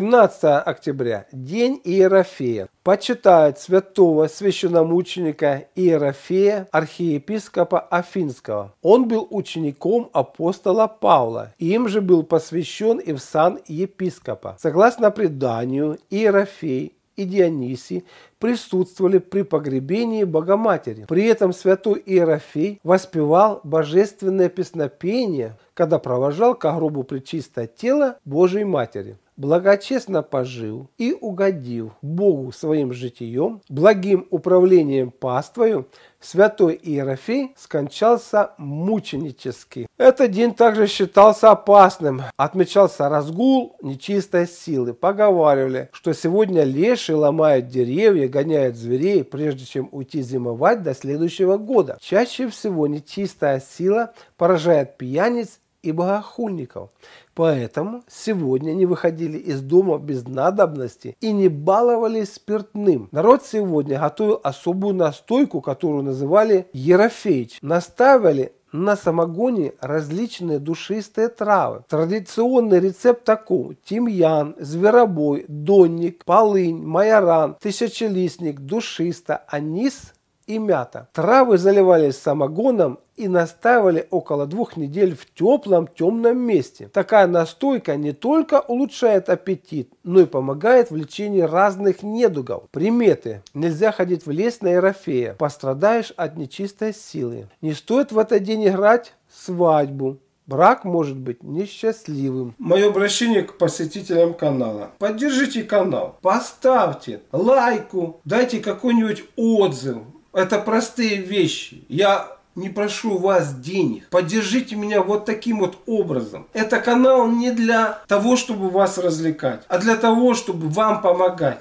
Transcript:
17 октября – День Иерофея. Почитают святого священномученика Иерофея, архиепископа Афинского. Он был учеником апостола Павла, им же был посвящен и в сан епископа. Согласно преданию, Иерофей и Дионисий присутствовали при погребении Богоматери. При этом святой Иерофей воспевал божественное песнопение, когда провожал к гробу причистое тело Божьей Матери благочестно пожил и угодил Богу своим житием, благим управлением паствою, святой Иерофей скончался мученически. Этот день также считался опасным. Отмечался разгул нечистой силы. Поговаривали, что сегодня леши ломают деревья, гоняют зверей, прежде чем уйти зимовать до следующего года. Чаще всего нечистая сила поражает пьяниц и богохульников. Поэтому сегодня не выходили из дома без надобности и не баловались спиртным. Народ сегодня готовил особую настойку, которую называли ерофеич. Наставили на самогоне различные душистые травы. Традиционный рецепт такой. Тимьян, зверобой, донник, полынь, майоран, тысячелистник, душиста, анис, и мята. Травы заливались самогоном и настаивали около двух недель в теплом темном месте. Такая настойка не только улучшает аппетит, но и помогает в лечении разных недугов. Приметы. Нельзя ходить в лес на Ерофея. Пострадаешь от нечистой силы. Не стоит в этот день играть свадьбу. Брак может быть несчастливым. Мое обращение к посетителям канала. Поддержите канал, поставьте лайку, дайте какой-нибудь отзыв. Это простые вещи. Я не прошу вас денег. Поддержите меня вот таким вот образом. Это канал не для того, чтобы вас развлекать, а для того, чтобы вам помогать.